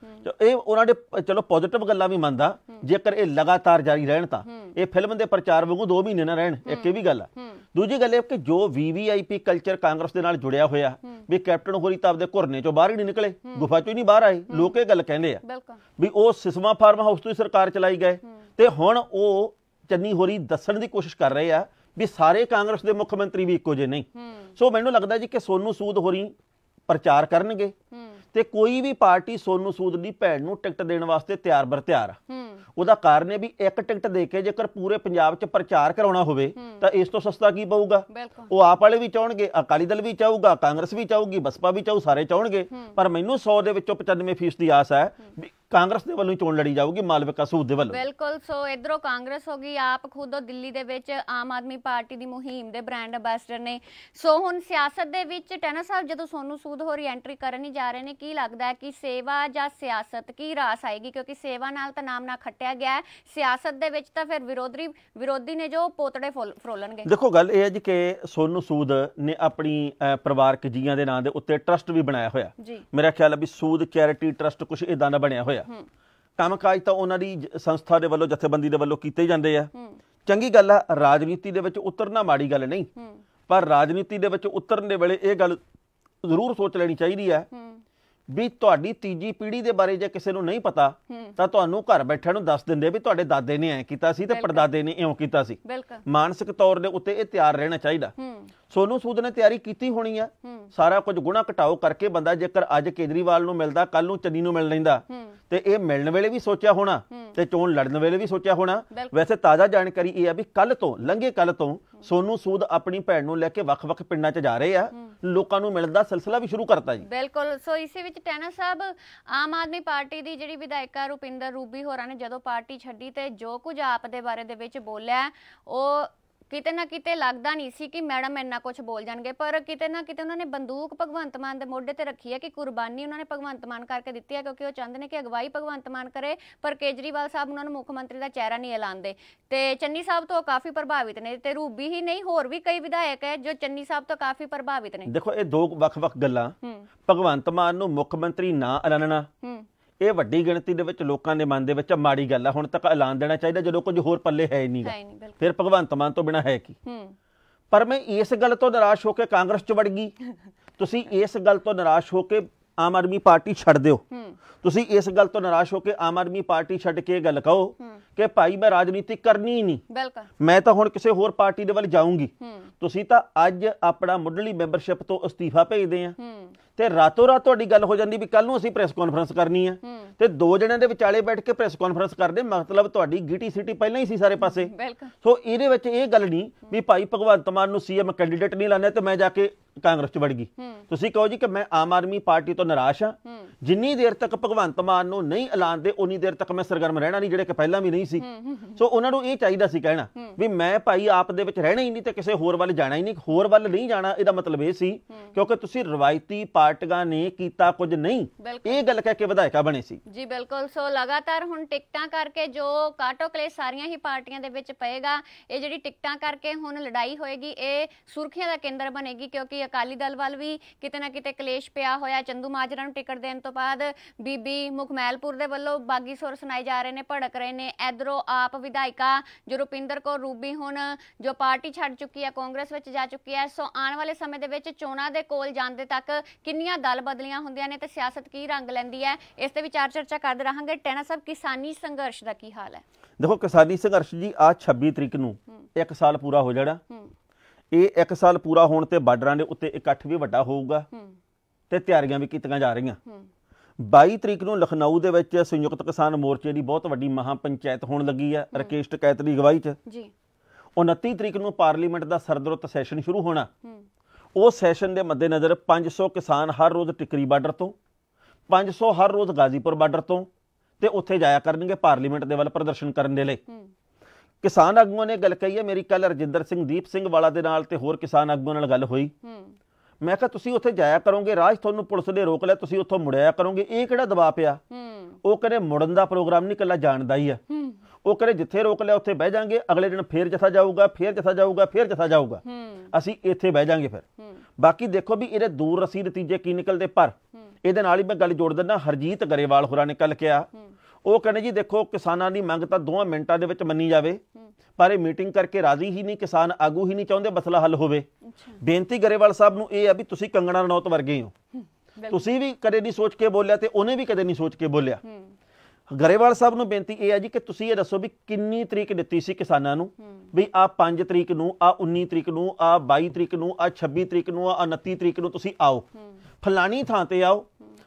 ਇਹ ਉਹਨਾਂ ਦੇ ਚਲੋ ਪੋਜ਼ਿਟਿਵ ਗੱਲਾਂ ਵੀ ਮੰਨਦਾ ਜੇਕਰ ਇਹ ਲਗਾਤਾਰ ਜਾਰੀ ਰਹਿਣ ਤਾਂ ਇਹ ਫਿਲਮ ਦੇ ਪ੍ਰਚਾਰ ਵਾਂਗੂ 2 ਮਹੀਨੇ ਨਾ ਰਹਿਣ ਇੱਕ ਇਹ ਵੀ ਗੱਲ ਆ ਦੂਜੀ ਗੱਲ ਇਹ ਕਿ ਜੋ ਵੀਵੀਆਈਪੀ ਕਲਚਰ ਕਾਂਗਰਸ ਦੇ ਨਾਲ ਜੁੜਿਆ ਹੋਇਆ ਵੀ ਕੈਪਟਨ ਹੋਰੀ ਤਾਂ ਆਪਦੇ ਘੁਰਨੇ ਚੋਂ ਬਾਹਰ ਹੀ ਨਹੀਂ ਨਿਕਲੇ ਗੁਫਾ ਚੋਂ ਹੀ ਨਹੀਂ ਬਾਹਰ ਆਏ ਲੋਕ ਇਹ ਗੱਲ ਕਹਿੰਦੇ ਆ ਵੀ ਉਹ ਸਿਸਮਾ ਫਾਰਮ ਹਾਊਸ ਤੋਂ ਹੀ ਸਰਕਾਰ ਚਲਾਈ ਗਏ ਤੇ ਹੁਣ ਉਹ ਚੰਨੀ ਹੋਰੀ ਦੱਸਣ ਦੀ ਕੋਸ਼ਿਸ਼ ਕਰ ਰਹੇ ਆ ਵੀ ਸਾਰੇ ਕਾਂਗਰਸ ਦੇ ਮੁੱਖ ਮੰਤਰੀ ਵੀ ਇੱਕੋ ਜਿਹੇ ਨਹੀਂ ਸੋ ਮੈਨੂੰ ਲੱਗਦਾ ਜੀ ਕਿ ਸੋਨੂ ਸੂਦ ਹੋਰੀ ਪ੍ਰਚਾਰ ਕਰਨਗੇ ਤੇ ਕੋਈ ਵੀ ਪਾਰਟੀ ਸੋਨੂ ਸੂਦ ਦੀ ਭੈਣ ਨੂੰ ਟਿਕਟ ਦੇਣ ਵਾਸਤੇ ਤਿਆਰ ਬਰ ਤਿਆਰ ਆ ਉਹਦਾ ਕਾਰਨ ਇਹ ਵੀ ਇੱਕ ਟਿਕਟ ਦੇ ਕੇ ਜੇਕਰ ਪੂਰੇ ਪੰਜਾਬ 'ਚ ਪ੍ਰਚਾਰ ਕਰਾਉਣਾ ਹੋਵੇ ਤਾਂ ਇਸ ਤੋਂ ਸਸਤਾ ਕੀ ਪਊਗਾ ਉਹ ਆਪ ਵਾਲੇ ਵੀ ਚਾਹਣਗੇ ਅਕਾਲੀ ਦਲ ਵੀ ਚਾਹੂਗਾ ਕਾਂਗਰਸ ਵੀ ਚਾਹੂਗੀ ਬਸਪਾ ਵੀ ਚਾਹੂ ਸਾਰੇ ਚਾਹਣਗੇ ਪਰ ਮੈਨੂੰ 100 ਦੇ ਵਿੱਚੋਂ 95% ਦੀ ਆਸ ਹੈ ਕਾਂਗਰਸ ਦੇ ਵੱਲੋਂ ਹੀ ਚੋਣ ਲੜੀ ਜਾਊਗੀ ਮਾਲਵਿਕਾ ਸੂਦ ਦੇ ਵੱਲੋਂ ਬਿਲਕੁਲ ਸੋ ਇਧਰੋਂ ਕਾਂਗਰਸ ਹੋ ਗਈ ਆਪ ਖੁਦ ਦਿੱਲੀ ਦੇ ਵਿੱਚ ਆਮ ਆਦਮੀ ਪਾਰਟੀ ਦੀ ਮੁਹਿੰਮ ਦੇ ਬ੍ਰਾਂਡ ਅੰਬੈਸਡਰ ਨੇ ਸੋ ਹੁਣ ਸਿਆਸਤ ਦੇ ਵਿੱਚ ਟੈਨਾ ਸਾਹਿਬ ਜਦੋਂ ਸੋਨੂ ਸੂਦ ਹੋਰੀ ਐਂਟਰੀ ਕਰਨ ਹੀ ਜਾ ਰਹੇ ਨੇ ਕੀ ਲੱਗਦਾ ਕਿ ਸੇਵਾ ਜਾਂ ਸਿਆਸਤ ਕੀ ਰਾਸ ਆਏਗੀ ਕਿਉਂਕਿ ਸੇਵਾ ਨਾਲ ਤਾਂ ਨਾਮ ਨਾ ਖੱਟਿਆ ਗਿਆ ਸਿਆਸਤ ਦੇ ਵਿੱਚ ਤਾਂ ਫਿਰ ਵਿਰੋਧੀ ਵਿਰੋਧੀ ਨੇ ਜੋ ਪੋਤੜੇ ਫਰੋਲਣਗੇ ਦੇਖੋ ਗੱਲ ਇਹ ਹੈ ਜੀ ਕਿ ਸੋਨੂ ਸੂਦ ਨੇ ਆਪਣੀ ਪਰਿਵਾਰਕ ਜੀਆਂ ਦੇ ਨਾਂ ਦੇ ਉੱਤੇ ਟਰਸਟ ਵੀ ਬਣਾਇਆ ਹੋਇਆ ਮੇਰਾ ਖਿਆਲ ਹੈ ਵੀ ਸੂਦ ਚੈਰਿਟੀ ਟਰਸਟ ਕੁਝ ਇਦਾਂ ਦਾ ਬਣਿਆ ਹੋਇਆ ਆ ਕੰਮਕਾਜ ਤਾਂ ਉਹਨਾਂ ਦੀ ਸੰਸਥਾ ਦੇ ਵੱਲੋਂ ਜਥੇਬੰਦੀ ਦੇ ਵੱਲੋਂ ਕੀਤੇ ਜਾਂਦੇ ਆ ਚੰਗੀ ਗੱਲ ਆ ਰਾਜਨੀਤੀ ਦੇ ਵਿੱਚ ਉਤਰਨਾ ਮਾੜੀ ਗੱਲ ਨਹੀਂ ਪਰ ਰਾਜਨੀਤੀ ਦੇ ਵਿੱਚ ਉਤਰਨ ਦੇ ਵੇਲੇ ਇਹ ਗੱਲ ਜ਼ਰੂਰ ਸੋਚ ਲੈਣੀ ਚਾਹੀਦੀ ਹੈ ਵੀ ਤੁਹਾਡੀ ਤੀਜੀ ਪੀੜ੍ਹੀ ਦੇ ਬਾਰੇ ਜੇ ਕਿਸੇ ਨੂੰ ਨਹੀਂ ਪਤਾ ਤਾਂ ਤੁਹਾਨੂੰ ਘਰ ਬੈਠਿਆਂ ਨੂੰ ਦੱਸ ਦਿੰਦੇ ਵੀ ਤੁਹਾਡੇ ਦਾਦੇ ਨੇ ਐ ਕੀਤਾ ਸੀ ਤੇ ਪਰਦਾਦੇ ਨੇ ਇਉਂ ਕੀਤਾ ਸੀ ਮਾਨਸਿਕ ਤੌਰ ਦੇ ਉੱਤੇ ਇਹ ਤਿਆਰ ਰਹਿਣਾ ਚਾਹੀਦਾ ਸੋਨੂ ਸੂਦ ਨੇ ਤਿਆਰੀ ਕੀਤੀ ਹੋਣੀ ਆ ਸਾਰਾ ਕੁਝ ਗੁਣਾ ਘਟਾਓ ਕਰਕੇ ਬੰਦਾ ਜੇਕਰ ਅੱਜ ਕੇਜਰੀਵਾਲ ਨੂੰ ਮਿਲਦਾ ਕੱਲ ਨੂੰ ਚੰਨੀ ਨੂੰ ਮਿਲ ਲੈਂਦਾ ਤੇ ਇਹ ਮਿਲਣ ਵੇਲੇ ਵੀ ਸੋਚਿਆ ਹੋਣਾ ਤੇ ਚੋਣ ਲੜਨ ਵੇਲੇ ਵੀ ਸੋਚਿਆ ਹੋਣਾ ਵੈਸੇ ਤਾਜ਼ਾ ਜਾਣਕਾਰੀ ਇਹ ਆ ਵੀ ਕੱਲ ਤੋਂ ਲੰਘੇ ਕੱਲ ਤੋਂ ਸੋਨੂ ਸੂਦ ਆਪਣੀ ਭੈਣ ਨੂੰ ਲੈ ਕੇ ਵੱਖ-ਵੱਖ ਪਿੰਡਾਂ 'ਚ ਜਾ ਰਹੇ ਆ ਲੋਕਾਂ ਨੂੰ ਮਿਲਣ ਦਾ ਸਿਲਸਿਲਾ ਵੀ ਸ਼ੁਰੂ ਕਰਤਾ ਜੀ ਬਿਲਕੁਲ ਸੋ ਇਸੇ ਵਿੱਚ ਟੈਨਾ ਸਾਹਿਬ ਆਮ ਆਦਮੀ ਪਾਰਟੀ ਦੀ ਜਿਹੜੀ ਵਿਧਾਇਕਾ ਰੁਪਿੰਦਰ ਰੂਬੀ ਹੋਰਾਂ ਨੇ ਜਦੋਂ ਪਾਰਟੀ ਛੱਡੀ ਤੇ ਜੋ ਕੁਝ ਆਪ ਦੇ ਬਾਰੇ ਦੇ ਵਿੱਚ ਬੋਲਿਆ ਉਹ ਕਿਤੇ ਨਾ ਕਿਤੇ ਲੱਗਦਾ ਨਹੀਂ ਸੀ ਕਿ ਮੈਡਮ ਇੰਨਾ ਕੁਝ ਬੋਲ ਜਾਣਗੇ ਪਰ ਕਿਤੇ ਨਾ ਕਿਤੇ ਉਹਨਾਂ ਨੇ ਬੰਦੂਕ ਭਗਵੰਤ ਮਾਨ ਦੇ ਮੋਢੇ ਤੇ ਰੱਖੀ ਹੈ ਕਿ ਕੁਰਬਾਨੀ ਉਹਨਾਂ ਨੇ ਭਗਵੰਤ ਮਾਨ ਕਰਕੇ ਦਿੱਤੀ ਹੈ ਕਿਉਂਕਿ ਉਹ ਚਾਹੁੰਦੇ ਨੇ ਕਿ ਅਗਵਾਈ ਭਗਵੰਤ ਮਾਨ ਕਰੇ ਪਰ ਕੇਜਰੀਵਾਲ ਸਾਹਿਬ ਉਹਨਾਂ ਨੂੰ ਮੁੱਖ ਮੰਤਰੀ ਦਾ ਚਿਹਰਾ ਨਹੀਂ ਐਲਾਨਦੇ ਤੇ ਚੰਨੀ ਸਾਹਿਬ ਤੋਂ ਕਾਫੀ ਪ੍ਰਭਾਵਿਤ ਨੇ ਤੇ ਰੂਬੀ ਹੀ ਨਹੀਂ ਹੋਰ ਵੀ ਕਈ ਵਿਧਾਇਕ ਹੈ ਜੋ ਚੰਨੀ ਸਾਹਿਬ ਤੋਂ ਕਾਫੀ ਪ੍ਰਭਾਵਿਤ ਨੇ ਦੇਖੋ ਇਹ ਦੋ ਵੱਖ-ਵੱਖ ਗੱਲਾਂ ਭਗਵੰਤ ਮਾਨ ਨੂੰ ਮੁੱਖ ਮੰਤਰੀ ਨਾ ਐਲਾਨਣਾ ਇਹ ਵੱਡੀ ਗਿਣਤੀ ਦੇ ਵਿੱਚ ਲੋਕਾਂ ਦੇ ਮਨ ਦੇ ਵਿੱਚ ਮਾੜੀ ਗੱਲ ਆ ਹੁਣ ਤੱਕ ਐਲਾਨ ਦੇਣਾ ਚਾਹੀਦਾ ਜਦੋਂ ਕੁਝ ਹੋਰ ਪੱਲੇ ਹੈ ਹੀ ਨਹੀਂਗਾ ਫਿਰ ਭਗਵੰਤ ਮਾਨ ਤੋਂ ਬਿਨਾ ਹੈ ਕੀ ਪਰ ਮੈਂ ਇਸ ਗੱਲ ਤੋਂ ਨਿਰਾਸ਼ ਹੋ ਕੇ ਕਾਂਗਰਸ 'ਚ ਵੜ ਗਈ ਤੁਸੀਂ ਇਸ ਗੱਲ ਤੋਂ ਨਿਰਾਸ਼ ਹੋ ਕੇ ਆਮ ਆਦਮੀ ਪਾਰਟੀ ਛੱਡ ਦਿਓ ਤੁਸੀਂ ਇਸ ਗੱਲ ਤੋਂ ਨਿਰਾਸ਼ ਹੋ ਕੇ ਆਮ ਆਦਮੀ ਪਾਰਟੀ ਛੱਡ ਕੇ ਇਹ ਗੱਲ ਕਹੋ ਕਿ ਭਾਈ ਮੈਂ ਰਾਜਨੀਤੀ ਕਰਨੀ ਹੀ ਨਹੀਂ ਮੈਂ ਤਾਂ ਹੁਣ ਕਿਸੇ ਹੋਰ ਪਾਰਟੀ ਦੇ ਵੱਲ ਜਾਊਂਗੀ ਤੁਸੀਂ ਤਾਂ ਅੱਜ ਆਪਣਾ ਮੁੱਢਲੀ ਮੈਂਬਰਸ਼ਿਪ ਤੋਂ ਅਸਤੀਫਾ ਭੇਜਦੇ ਆ ਤੇ ਰਾਤੋ ਰਾਤ ਤੁਹਾਡੀ ਗੱਲ ਹੋ ਜਾਂਦੀ ਵੀ ਕੱਲ ਨੂੰ ਅਸੀਂ ਪ੍ਰੈਸ ਕਾਨਫਰੰਸ ਕਰਨੀ ਹੈ ਤੇ ਦੋ ਜਣਿਆਂ ਦੇ ਵਿਚਾਲੇ ਬੈਠ ਕੇ ਪ੍ਰੈਸ ਕਾਨਫਰੰਸ ਕਰਦੇ ਮਤਲਬ ਤੁਹਾਡੀ ਗੀਟੀ ਸਿਟੀ ਪਹਿਲਾਂ ਹੀ ਸੀ ਸਾਰੇ ਪਾਸੇ ਸੋ ਇਹਦੇ ਵਿੱਚ ਇਹ ਗੱਲ ਨਹੀਂ ਵੀ ਭਾਈ ਭਗਵੰਤ ਮਾਨ ਨੂੰ ਸੀਐਮ ਕੈਂਡੀਡੇਟ ਨਹੀਂ ਲਾਣਾ ਤੇ ਮੈਂ ਜਾ ਕੇ ਕਾਂਗਰਸ 'ਚ ਵੜ ਗਈ ਤੁਸੀਂ ਕਹੋ ਜੀ ਕਿ ਮੈਂ ਆਮ ਆਦਮੀ ਪਾਰਟੀ ਤੋਂ ਨਰਾਸ਼ ਹਾਂ ਜਿੰਨੀ ਦੇਰ ਤੱਕ ਭਗਵੰਤ ਮਾਨ ਨੂੰ ਨਹੀਂ ਐਲਾਨ ਦੇ ਉਨੀ ਦੇਰ ਤੱਕ ਮੈਂ ਸਰਗਰਮ ਰਹਿਣਾ ਨਹੀਂ ਜਿਹੜੇ ਕਿ ਪਹਿਲਾਂ ਵੀ ਨਹੀਂ ਸੀ ਸੋ ਉਹਨਾਂ ਨੂੰ ਇਹ ਚਾਹੀਦਾ ਸੀ ਕਹਿਣਾ ਵੀ ਮੈਂ ਭਾਈ ਆਪ ਦੇ ਵਿੱਚ ਰਹਿਣਾ ਹੀ ਨਹੀਂ ਤੇ ਕਿਸੇ ਹੋਰ ਵੱਲ ਜਾਣਾ ਹੀ ਨਹੀਂ ਹੋਰ ਵੱਲ ਨਹੀਂ ਜਾਣਾ ਇਹਦਾ ਮਤਲਬ ਇਹ ਸੀ ਕਿਉਂਕਿ ਤੁਸੀਂ ਰਵਾਇਤੀ ਪਾਰਟੀਆਂ ਨੇ ਕੀਤਾ ਕੁਝ ਨਹੀਂ ਇਹ ਗੱਲ ਕਹਿ ਕੇ ਵਿਧਾਇਕਾ ਬਣੇ ਸੀ ਜੀ ਬਿਲਕੁਲ ਸੋ ਲਗਾਤਾਰ ਹੁਣ ਟਿਕਟਾਂ ਕਰਕੇ ਜੋ ਕਾਟੋ ਕਲੇ ਸਾਰੀਆਂ ਹੀ ਪਾਰਟੀਆਂ ਦੇ ਵਿੱਚ ਪਏਗਾ ਇਹ ਜਿਹੜੀ ਟਿਕਟਾਂ ਕਰਕੇ ਹੁਣ ਲੜਾਈ ਹੋਏਗੀ ਇਹ ਸੁਰਖੀਆਂ ਦਾ ਕੇਂਦਰ ਬਣੇਗੀ ਕਿਉਂਕਿ ਵੀ ਅਕਾਲੀ ਦਲ ਵੱਲ ਵੀ ਕਿਤੇ ਨਾ ਕਿਤੇ ਕਲੇਸ਼ ਪਿਆ ਹੋਇਆ ਚੰਦੂ ਮਾਜਰਾ ਨੂੰ ਟਿਕਟ ਦੇਣ ਤੋਂ ਬਾਅਦ ਬੀਬੀ ਮੁਖਮੈਲਪੁਰ ਦੇ ਵੱਲੋਂ ਬਾਗੀ ਸੁਰ ਸੁਣਾਏ ਜਾ ਰਹੇ ਨੇ ਭੜਕ ਰਹੇ ਨੇ ਇਧਰੋਂ ਆਪ ਵਿਧਾਇਕਾ ਜੋ ਰੁਪਿੰਦਰ ਕੌਰ ਰੂਬੀ ਹੁਣ ਜੋ ਪਾਰਟੀ ਛੱਡ ਚੁੱਕੀ ਹੈ ਕਾਂਗਰਸ ਵਿੱਚ ਜਾ ਚੁੱਕੀ ਹੈ ਸੋ ਆਉਣ ਵਾਲੇ ਸਮੇਂ ਦੇ ਵਿੱਚ ਚੋਣਾਂ ਦੇ ਕੋਲ ਜਾਂਦੇ ਤੱਕ ਕਿੰਨੀਆਂ ਦਲ ਬਦਲੀਆਂ ਹੁੰਦੀਆਂ ਨੇ ਤੇ ਸਿਆਸਤ ਕੀ ਰੰਗ ਲੈਂਦੀ ਹੈ ਇਸ ਤੇ ਵਿਚਾਰ ਚਰਚਾ ਕਰਦੇ ਰਹਾਂਗੇ ਟੈਨਾ ਸਾਹਿਬ ਕਿਸਾਨੀ ਸੰਘਰਸ਼ ਦਾ ਕੀ ਹਾਲ ਹੈ ਦੇਖੋ ਕਿਸਾਨੀ ਸੰਘਰਸ਼ ਜੀ ਆ 26 ਤਰੀਕ ਨੂੰ 1 ਸਾਲ ਪੂਰਾ ਹੋ ਜਾਣਾ ਇਹ 1 ਸਾਲ ਪੂਰਾ ਹੋਣ ਤੇ ਬਾਰਡਰਾਂ ਦੇ ਉੱਤੇ ਇਕੱਠ ਵੀ ਵੱਡਾ ਹੋਊਗਾ ਤੇ ਤਿਆਰੀਆਂ ਵੀ ਕੀਤੀਆਂ ਜਾ ਰਹੀਆਂ 22 ਤਰੀਕ ਨੂੰ ਲਖਨਊ ਦੇ ਵਿੱਚ ਸੰਯੁਕਤ ਕਿਸਾਨ ਮੋਰਚੇ ਦੀ ਬਹੁਤ ਵੱਡੀ ਮਹਾ ਪੰਚਾਇਤ ਹੋਣ ਲੱਗੀ ਹੈ ਰਕੇਸ਼ਟ ਕੈਤ ਦੀ ਅਗਵਾਈ 'ਚ ਜੀ 29 ਤਰੀਕ ਨੂੰ ਪਾਰਲੀਮੈਂਟ ਦਾ ਸਰਦਰੁੱਤ ਸੈਸ਼ਨ ਸ਼ੁਰੂ ਹੋਣਾ ਉਹ ਸੈਸ਼ਨ ਦੇ ਮੱਦੇਨਜ਼ਰ 500 ਕਿਸਾਨ ਹਰ ਰੋਜ਼ ਟਿਕਰੀ ਬਾਰਡਰ ਤੋਂ 500 ਹਰ ਰੋਜ਼ ਗਾਜ਼ੀਪੁਰ ਬਾਰਡਰ ਤੋਂ ਤੇ ਉੱਥੇ ਜਾਇਆ ਕਰਨਗੇ ਪਾਰਲੀਮੈਂਟ ਦੇ ਵੱਲ ਪ੍ਰਦਰਸ਼ਨ ਕਰਨ ਦੇ ਲਈ ਕਿਸਾਨ ਆਗੂਆਂ ਨੇ ਗੱਲ ਕਹੀ ਹੈ ਮੇਰੀ ਕੱਲ ਰਜਿੰਦਰ ਸਿੰਘ ਦੀਪ ਸਿੰਘ ਵਾਲਾ ਦੇ ਨਾਲ ਤੇ ਹੋਰ ਕਿਸਾਨ ਆਗੂਆਂ ਨਾਲ ਗੱਲ ਹੋਈ ਹੂੰ ਮੈਂ ਕਿਹਾ ਤੁਸੀਂ ਉੱਥੇ ਜਾਇਆ ਕਰੋਗੇ ਰਾਜ ਤੁਹਾਨੂੰ ਪੁਲਿਸ ਨੇ ਰੋਕ ਲਿਆ ਤੁਸੀਂ ਉੱਥੋਂ ਮੁੜਿਆ ਕਰੋਗੇ ਇਹ ਕਿਹੜਾ ਦਬਾਅ ਪਿਆ ਹੂੰ ਉਹ ਕਹਿੰਦੇ ਮੁੜਨ ਦਾ ਪ੍ਰੋਗਰਾਮ ਨਹੀਂ ਕੱਲਾ ਜਾਣਦਾ ਹੀ ਆ ਹੂੰ ਉਹ ਕਹਿੰਦੇ ਜਿੱਥੇ ਰੋਕ ਲਿਆ ਉੱਥੇ ਬਹਿ ਜਾਾਂਗੇ ਅਗਲੇ ਦਿਨ ਫੇਰ ਜਥਾ ਜਾਊਗਾ ਫੇਰ ਜਥਾ ਜਾਊਗਾ ਫੇਰ ਜਥਾ ਜਾਊਗਾ ਹੂੰ ਅਸੀਂ ਇੱਥੇ ਬਹਿ ਜਾਾਂਗੇ ਫਿਰ ਬਾਕੀ ਦੇਖੋ ਵੀ ਇਹਦੇ ਦੂਰ ਰਸੀ ਨਤੀਜੇ ਕੀ ਨਿਕਲਦੇ ਪਰ ਇਹਦੇ ਨਾਲ ਹੀ ਮੈਂ ਗੱਲ ਜੋੜ ਦਿੰਦਾ ਹਰਜੀਤ ਗਰੇਵਾਲ ਹੋਰਾਂ ਨੇ ਕੱਲ ਕਿਹਾ ਉਹ ਕਹਿੰਦੇ ਜੀ ਦੇਖੋ ਕਿਸਾਨਾਂ ਦੀ ਮੰਗ ਤਾਂ ਦੋਵਾਂ ਮਿੰਟਾਂ ਦੇ ਵਿੱਚ ਮੰਨੀ ਜਾਵੇ ਪਰ ਇਹ ਮੀਟਿੰਗ ਕਰਕੇ ਰਾਜ਼ੀ ਹੀ ਨਹੀਂ ਕਿਸਾਨ ਆਗੂ ਹੀ ਨਹੀਂ ਚਾਹੁੰਦੇ ਮਸਲਾ ਹੱਲ ਹੋਵੇ ਬੇਨਤੀ ਗਰੇਵਾਲ ਸਾਹਿਬ ਨੂੰ ਇਹ ਆ ਵੀ ਤੁਸੀਂ ਕੰਗਣਾ ਰਣੌਤ ਵਰਗੇ ਹੋ ਤੁਸੀਂ ਵੀ ਕਦੇ ਨਹੀਂ ਸੋਚ ਕੇ ਬੋਲਿਆ ਤੇ ਉਹਨੇ ਵੀ ਕਦੇ ਨਹੀਂ ਸੋਚ ਕੇ ਬੋਲਿਆ ਗਰੇਵਾਲ ਸਾਹਿਬ ਨੂੰ ਬੇਨਤੀ ਇਹ ਹੈ ਜੀ ਕਿ ਤੁਸੀਂ ਇਹ ਦੱਸੋ ਵੀ ਕਿੰਨੀ ਤਰੀਕ ਦਿੱਤੀ ਸੀ ਕਿਸਾਨਾਂ ਨੂੰ ਵੀ ਆ 5 ਤਰੀਕ ਨੂੰ ਆ 19 ਤਰੀਕ ਨੂੰ ਆ 22 ਤਰੀਕ ਨੂੰ ਆ 26 ਤਰੀਕ ਨੂੰ ਆ 29 ਤਰੀਕ ਨੂੰ ਤੁਸੀਂ ਆਓ ਫਲਾਣੀ ਥਾਂ ਤੇ ਆਓ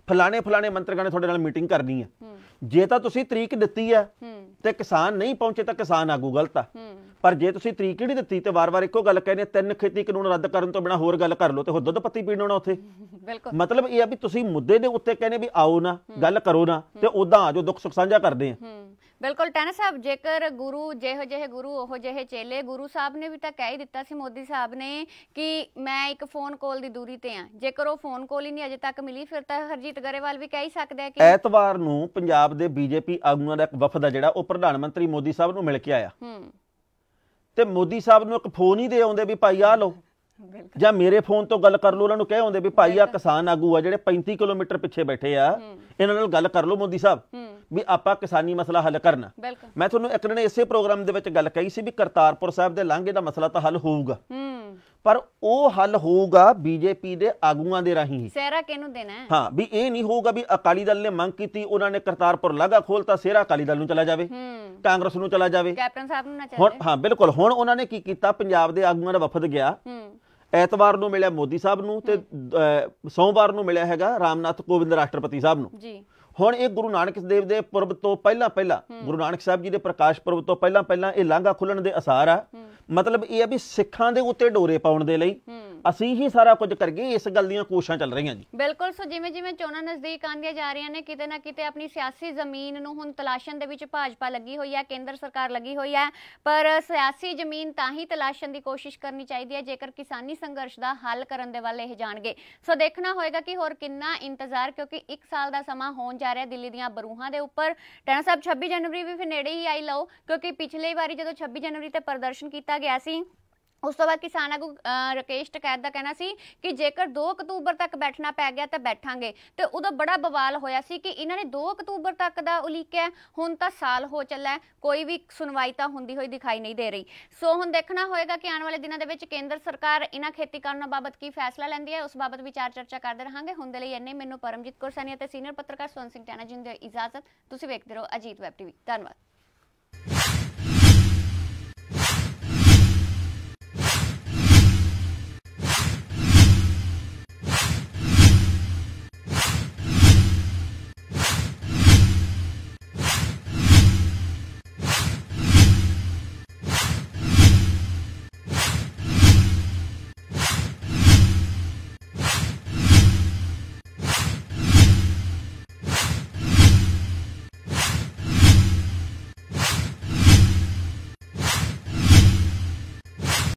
ਫਲਾਣੇ ਫਲਾਣੇ ਮੰਤਰੀਆਂ ਨੇ ਤੁਹਾਡੇ ਨਾਲ ਮੀਟਿੰਗ ਕਰਨੀ ਹੈ ਜੇ ਤਾਂ ਤੁਸੀਂ ਤਰੀਕ ਦਿੱਤੀ ਹੈ ਤੇ ਕਿਸਾਨ ਨਹੀਂ ਪਹੁੰਚੇ ਤਾਂ ਕਿਸਾਨ ਆਗੂ ਗਲਤ ਆ ਪਰ ਜੇ ਤੁਸੀਂ ਤਰੀਕ ਕਿਹੜੀ ਦਿੱਤੀ ਤੇ ਵਾਰ-ਵਾਰ ਇੱਕੋ ਗੱਲ ਕਹਿੰਦੇ ਤਿੰਨ ਖੇਤੀ ਕਾਨੂੰਨ ਰੱਦ ਕਰਨ ਤੋਂ ਬਿਨਾ ਹੋਰ ਗੱਲ ਕਰ ਲਓ ਤੇ ਹੋਰ ਦੁੱਧ ਪੱਤੀ ਪੀਣ ਆਉਣਾ ਉੱਥੇ ਬਿਲਕੁਲ ਮਤਲਬ ਇਹ ਆ ਵੀ ਤੁਸੀਂ ਮੁੱਦੇ ਦੇ ਉੱਤੇ ਕਹਿੰਦੇ ਵੀ ਆਓ ਨਾ ਗੱਲ ਕਰੋ ਨਾ ਤੇ ਉਦਾਂ ਆਜੋ ਦੁੱਖ ਸੁੱਖ ਸਾਂਝਾ ਕਰਦੇ ਆ ਬਿਲਕੁਲ ਟੈਨ ਸਾਹਿਬ ਜੇਕਰ ਗੁਰੂ ਜਿਹੋ ਜਿਹੇ ਗੁਰੂ ਉਹ ਜਿਹੇ ਚੇਲੇ ਗੁਰੂ ਸਾਹਿਬ ਨੇ ਵੀ ਤਾਂ ਕਹਿ ਹੀ ਦਿੱਤਾ ਸੀ ਮੋਦੀ ਸਾਹਿਬ ਨੇ ਕਿ ਮੈਂ ਇੱਕ ਫੋਨ ਕਾਲ ਦੀ ਦੂਰੀ ਤੇ ਆ ਜੇਕਰ ਉਹ ਫੋਨ ਕਾਲ ਹੀ ਨਹੀਂ ਅਜੇ ਤੱਕ ਮਿਲੀ ਫਿਰ ਤਾਂ ਹਰਜੀਤ ਗਰੇਵਾਲ ਵੀ ਕਹਿ ਹੀ ਸਕਦਾ ਹੈ ਕਿ ਐਤਵਾਰ ਨੂੰ ਪੰਜਾਬ ਦੇ ਬੀਜੇਪੀ ਆਗੂਆਂ ਦਾ ਇੱਕ ਵਫਦ ਆ ਜਿਹੜਾ ਉਹ ਪ੍ਰਧਾਨ ਮੰਤਰੀ ਮੋਦੀ ਸਾਹਿਬ ਨੂੰ ਮਿਲ ਕੇ ਆਇਆ ਹੂੰ ਤੇ ਮੋਦੀ ਸਾਹਿਬ ਨੂੰ ਇੱਕ ਫੋਨ ਹੀ ਦੇ ਆਉਂਦੇ ਵੀ ਭਾਈ ਆ ਲੋ ਜਾਂ ਮੇਰੇ ਫੋਨ ਤੋਂ ਗੱਲ ਕਰ ਲਓ ਉਹਨਾਂ ਨੂੰ ਕਹਿ ਆਉਂਦੇ ਵੀ ਭਾਈ ਆ ਕਿਸਾਨ ਆਗੂ ਆ ਜਿਹੜੇ 35 ਕਿਲੋਮੀਟਰ ਪਿੱਛੇ ਬੈਠੇ ਆ ਇਹਨਾਂ ਨਾਲ ਗੱਲ ਕਰ ਲਓ ਮੋਦੀ ਸਾਹਿਬ ਵੀ ਆਪਾਂ ਕਿਸਾਨੀ ਮਸਲਾ ਹੱਲ ਕਰਨਾ ਮੈਂ ਤੁਹਾਨੂੰ ਇੱਕ ਨੇ ਇਸੇ ਪ੍ਰੋਗਰਾਮ ਦੇ ਵਿੱਚ ਗੱਲ ਕਹੀ ਸੀ ਵੀ ਕਰਤਾਰਪੁਰ ਸਾਹਿਬ ਦੇ ਲਾਂਘੇ ਦਾ ਮਸਲਾ ਤਾਂ ਹੱਲ ਹੋਊਗਾ ਪਰ ਉਹ ਹੱਲ ਹੋਊਗਾ ਬੀਜੇਪੀ ਦੇ ਆਗੂਆਂ ਦੇ ਰਾਹੀਂ ਸਹਿਰਾ ਕਿਹਨੂੰ ਦੇਣਾ ਹੈ ਹਾਂ ਵੀ ਇਹ ਨਹੀਂ ਹੋਊਗਾ ਵੀ ਅਕਾਲੀ ਦਲ ਨੇ ਮੰਗ ਕੀਤੀ ਉਹਨਾਂ ਨੇ ਕਰਤਾਰਪੁਰ ਲਾਗਾ ਖੋਲਤਾ ਸਹਿਰਾ ਅਕਾਲੀ ਦਲ ਨੂੰ ਚਲਾ ਜਾਵੇ ਹੂੰ ਕਾਂਗਰਸ ਨੂੰ ਚਲਾ ਜਾਵੇ ਕੈਪਟਨ ਸਾਹਿਬ ਨੂੰ ਨਾ ਚਲੇ ਹੁਣ ਹਾਂ ਬਿਲਕੁਲ ਹੁਣ ਉਹਨਾਂ ਨੇ ਕੀ ਕੀਤਾ ਪੰਜਾਬ ਦੇ ਆਗੂਆਂ ਦਾ ਵਫਦ ਗਿਆ ਹੂੰ ਐਤਵਾਰ ਨੂੰ ਮਿਲਿਆ ਮੋਦੀ ਸਾਹਿਬ ਨੂੰ ਤੇ ਸੋਮਵਾਰ ਨੂੰ ਮਿਲਿਆ ਹੈਗਾ ਰਾਮਨਾਥ ਕੋਵਿੰਦ ਰਾਸ਼ਟਰਪਤੀ ਸਾਹਿਬ ਨੂੰ ਜੀ ਹੁਣ ਇਹ ਗੁਰੂ ਨਾਨਕ ਦੇਵ ਦੇ ਪੁਰਬ ਤੋਂ ਪਹਿਲਾਂ ਪਹਿਲਾਂ ਗੁਰੂ ਨਾਨਕ ਸਾਹਿਬ ਜੀ ਦੇ ਪ੍ਰਕਾਸ਼ ਪੁਰਬ ਤੋਂ ਪਹਿਲਾਂ ਪਹਿਲਾਂ ਇਹ ਲਾਂਘਾ ਖੁੱਲਣ ਦੇ ਅਸਾਰ ਆ ਮਤਲਬ ਇਹ ਆ ਵੀ ਸਿੱਖਾਂ ਦੇ ਉੱਤੇ ਡੋਰੇ ਪਾਉਣ ਦੇ ਲਈ ਅਸੀਂ ਹੀ ਸਾਰਾ ਕੁਝ ਕਰ ਗਏ ਇਸ ਗੱਲ ਦੀਆਂ ਕੋਸ਼ਿਸ਼ਾਂ ਚੱਲ ਰਹੀਆਂ ਜੀ ਬਿਲਕੁਲ ਸੋ ਜਿਵੇਂ ਜਿਵੇਂ ਚੋਣਾਂ ਨਜ਼ਦੀਕ ਆਂਦੀਆਂ ਜਾ ਰਹੀਆਂ ਨੇ ਕਿਤੇ ਨਾ ਕਿਤੇ ਆਪਣੀ ਸਿਆਸੀ ਜ਼ਮੀਨ ਨੂੰ ਹੁਣ ਤਲਾਸ਼ਣ ਦੇ ਵਿੱਚ ਭਾਜਪਾ ਲੱਗੀ ਹੋਈ ਹੈ ਕੇਂਦਰ ਸਰਕਾਰ ਲੱਗੀ ਹੋਈ ਹੈ ਪਰ ਸਿਆਸੀ ਜ਼ਮੀਨ ਤਾਂ ਹੀ ਤਲਾਸ਼ਣ ਦੀ ਕੋਸ਼ਿਸ਼ ਕਰਨੀ ਚਾਹੀਦੀ ਹੈ ਜੇਕਰ ਕਿਸਾਨੀ ਸੰਘਰਸ਼ ਦਾ ਹੱਲ ਕਰਨ ਦੇ ਵੱਲ ਇਹ ਜਾਣਗੇ ਸੋ ਦੇਖਣਾ ਹੋਏਗਾ ਕਿ ਹੋਰ ਕਿੰਨਾ ਇੰਤਜ਼ਾਰ ਕਿਉਂਕਿ 1 ਸਾਲ ਦਾ ਸਮਾਂ ਹੋਣ ਜਾ ਰਿਹਾ ਦਿੱਲੀ ਦੀਆਂ ਬਰੂਹਾਂ ਦੇ ਉੱਪਰ ਟੈਣਾ ਸਾਹਿਬ 26 ਜਨਵਰੀ ਵੀ ਫਿਰ ਨੇੜੇ ਹੀ ਆਈ ਲਓ ਕਿਉਂਕਿ ਪਿਛਲੇ ਵਾਰੀ ਜਦੋਂ 26 ਜਨਵਰੀ ਤੇ ਪ੍ਰਦਰਸ਼ਨ ਕੀਤਾ ਗਿਆ ਸੀ ਉਸ ਤੋਂ ਬਾਅਦ ਕਿਸਾਨ ਆਗੂ ਰਕੇਸ਼ ਟਕੈਤ ਦਾ ਕਹਿਣਾ ਸੀ ਕਿ ਜੇਕਰ 2 ਅਕਤੂਬਰ ਤੱਕ ਬੈਠਣਾ ਪੈ ਗਿਆ ਤਾਂ ਬੈਠਾਂਗੇ ਤੇ ਉਦੋਂ ਬੜਾ ਬਵਾਲ ਹੋਇਆ ਸੀ ਕਿ ਇਹਨਾਂ ਨੇ 2 ਅਕਤੂਬਰ ਤੱਕ ਦਾ ਉਲੀਕਿਆ ਹੁਣ ਤਾਂ ਸਾਲ ਹੋ ਚੱਲਾ ਕੋਈ ਵੀ ਸੁਣਵਾਈ ਤਾਂ ਹੁੰਦੀ ਹੋਈ ਦਿਖਾਈ ਨਹੀਂ ਦੇ ਰਹੀ ਸੋ ਹੁਣ ਦੇਖਣਾ ਹੋਏਗਾ ਕਿ ਆਉਣ ਵਾਲੇ ਦਿਨਾਂ ਦੇ ਵਿੱਚ ਕੇਂਦਰ ਸਰਕਾਰ ਇਹਨਾਂ ਖੇਤੀ ਕਾਨੂੰਨਾਂ ਬਾਬਤ ਕੀ ਫੈਸਲਾ ਲੈਂਦੀ ਹੈ ਉਸ ਬਾਬਤ ਵਿਚਾਰ ਚਰਚਾ ਕਰਦੇ ਰਹਾਂਗੇ ਹੁਣ ਦੇ ਲਈ ਇੰਨੇ ਮੈਨੂੰ ਪਰਮਜੀਤ ਕੌਰ ਸਾਨੀ ਅਤੇ ਸੀਨੀਅਰ ਪੱਤਰਕਾਰ ਸੋਨ ਸਿੰਘ ਟਿਆਣਾ ਜਿੰਦੇ ਇਜਾਜ਼ਤ ਤੁਸੀਂ ਵੇਖਦੇ ਰਹੋ ਅਜੀਤ ਵੈਬ ਟੀਵੀ ਧੰਨਵਾਦ